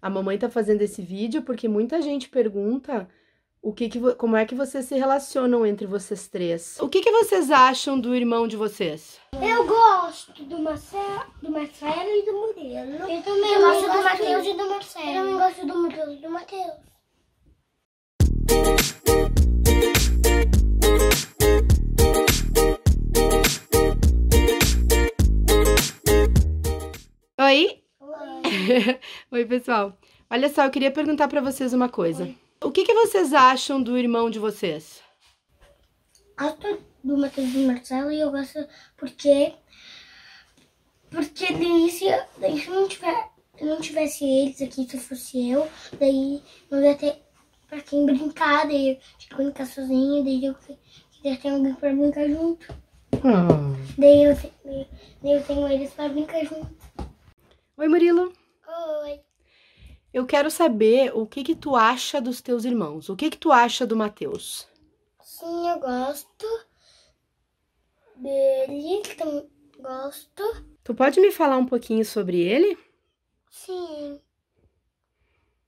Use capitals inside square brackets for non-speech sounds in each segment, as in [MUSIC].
A mamãe tá fazendo esse vídeo porque muita gente pergunta o que, que como é que vocês se relacionam entre vocês três. O que, que vocês acham do irmão de vocês? Eu gosto do Marcelo, do Marcelo e do Murilo. Eu também eu gosto, gosto, do Matheus de... e do Marcelo. Eu também gosto do Murilo e do Matheus. Oi, [LAUGHS] Oi, pessoal. Olha só, eu queria perguntar para vocês uma coisa. Oi. O que, que, vocês acham do irmão de vocês? Gosto do Matheus e Marcelo e eu gosto porque. Porque daí se, daí se não, tiver, não tivesse eles aqui, se fosse eu, daí não ia ter pra quem brincar, daí eu tinha que brincar sozinho, daí eu queria ter alguém pra brincar junto. Ah. Daí, eu, daí eu tenho eles pra brincar junto. Oi, Murilo. Oi. Eu quero saber o que que tu acha dos teus irmãos. O que que tu acha do Matheus? Sim, eu gosto dele, gosto. Tu pode me falar um pouquinho sobre ele? Sim.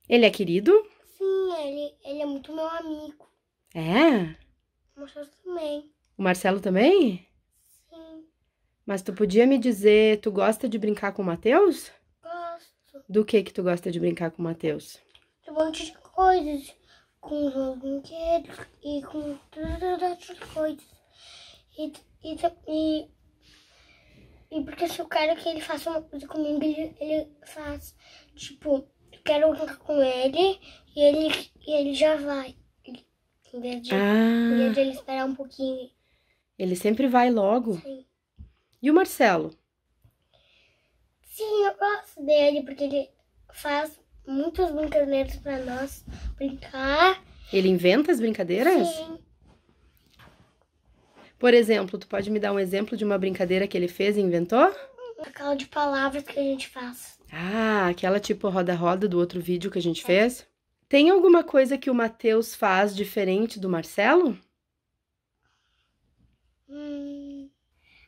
Ele é querido? Sim, ele, ele é muito meu amigo. É? O Marcelo também. O Marcelo também? Sim. Mas tu podia me dizer, tu gosta de brincar com o Matheus? Do que que tu gosta de brincar com o Matheus? Um monte de coisas. Com brinquedos e com todas as outras coisas. E, e, e, e porque se eu quero que ele faça uma coisa comigo, ele, ele faz. Tipo, eu quero brincar com ele e ele, e ele já vai. Em vez, de, ah. em vez ah. de ele esperar um pouquinho. Ele sempre vai logo? Sim. E o Marcelo? Sim, eu gosto dele, porque ele faz muitas brincadeiras para nós brincar. Ele inventa as brincadeiras? Sim. Por exemplo, tu pode me dar um exemplo de uma brincadeira que ele fez e inventou? Uhum. Aquela de palavras que a gente faz. Ah, aquela tipo roda-roda do outro vídeo que a gente é. fez? Tem alguma coisa que o Matheus faz diferente do Marcelo? Hum,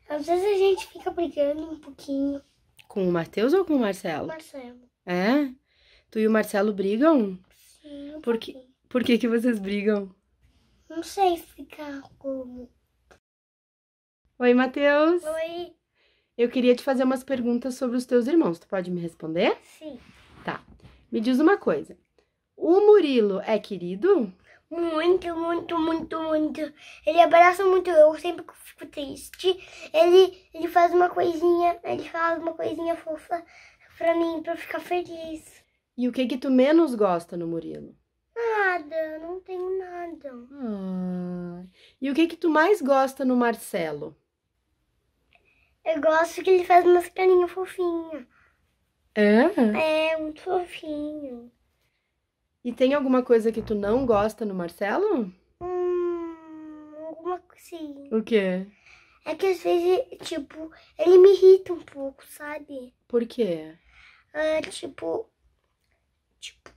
às vezes a gente fica brigando um pouquinho. Com o Matheus ou com o Marcelo? Marcelo. É? Tu e o Marcelo brigam? Sim. Um por que, por que, que vocês brigam? Não sei explicar como. Oi, Matheus. Oi. Eu queria te fazer umas perguntas sobre os teus irmãos. Tu pode me responder? Sim. Tá. Me diz uma coisa. O Murilo é querido? Muito, muito, muito, muito. Ele abraça muito eu, sempre que fico triste. Ele, ele faz uma coisinha, ele faz uma coisinha fofa pra mim, pra eu ficar feliz. E o que que tu menos gosta no Murilo? Nada, não tenho nada. Ah, e o que que tu mais gosta no Marcelo? Eu gosto que ele faz umas carinhas fofinhas. É? É, muito fofinho. E tem alguma coisa que tu não gosta no Marcelo? Hum, alguma sim. O quê? É que às vezes, tipo, ele me irrita um pouco, sabe? Por quê? É, tipo, tipo,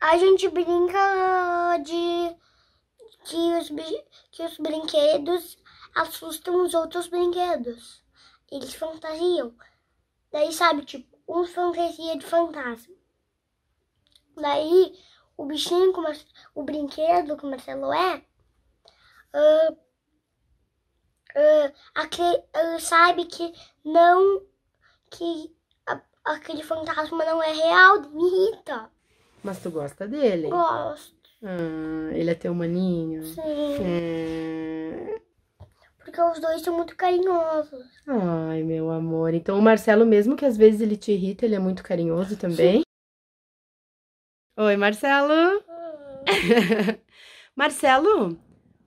a gente brinca de que os, que os brinquedos assustam os outros brinquedos. Eles fantasiam. Daí, sabe, tipo, um fantasia de fantasma. Daí, o bichinho, com o brinquedo que o Marcelo é, uh, uh, aquele, uh, sabe que não, que a, aquele fantasma não é real, me irrita. Mas tu gosta dele? Gosto. Ah, ele é teu maninho? Sim. É... Porque os dois são muito carinhosos. Ai, meu amor. Então o Marcelo, mesmo que às vezes ele te irrita, ele é muito carinhoso também? Sim. Oi, Marcelo. Oi. [LAUGHS] Marcelo,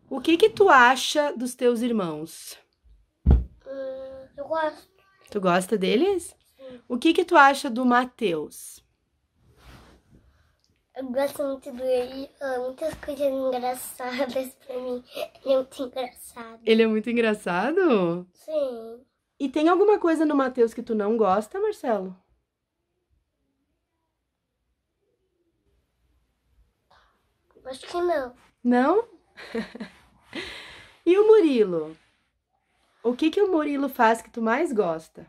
o que que tu acha dos teus irmãos? Hum, eu gosto. Tu gosta deles? Sim. O que que tu acha do Matheus? Eu gosto muito dele, é muitas coisas engraçadas [LAUGHS] pra mim. Ele é muito engraçado. Ele é muito engraçado? Sim. E tem alguma coisa no Matheus que tu não gosta, Marcelo? Acho que não. Não? [LAUGHS] e o Murilo? O que, que o Murilo faz que tu mais gosta?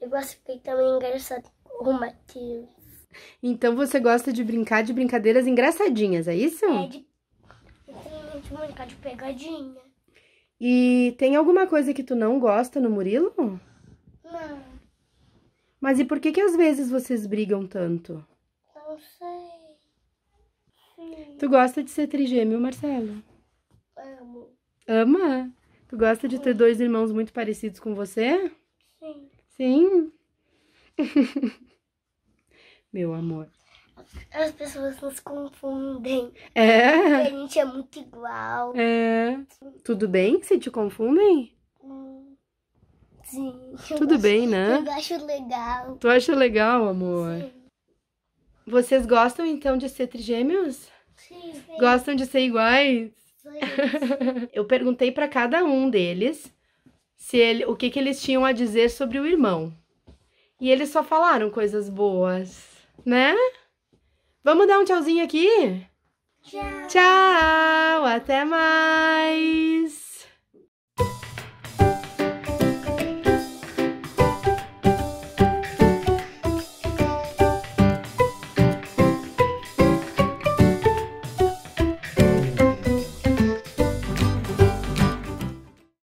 Eu gosto de também é engraçado Matheus. Então você gosta de brincar de brincadeiras engraçadinhas, é isso? É, de, de brincar de pegadinha. E tem alguma coisa que tu não gosta no Murilo? Não. Mas e por que que às vezes vocês brigam tanto? Não sei. Tu gosta de ser trigêmeo, Marcelo? Amo. Ama? Tu gosta de ter dois irmãos muito parecidos com você? Sim. Sim? [LAUGHS] Meu amor. As pessoas nos confundem. É? A gente é muito igual. É. Tudo bem que se te confundem? Hum, sim. Tudo acho, bem, né? [LAUGHS] Eu acho legal. Tu acha legal, amor? Sim. Vocês gostam então de ser trigêmeos? Sim. Gostam de ser iguais? [LAUGHS] Eu perguntei para cada um deles se ele, o que, que eles tinham a dizer sobre o irmão. E eles só falaram coisas boas, né? Vamos dar um tchauzinho aqui? Tchau. Tchau, até mais.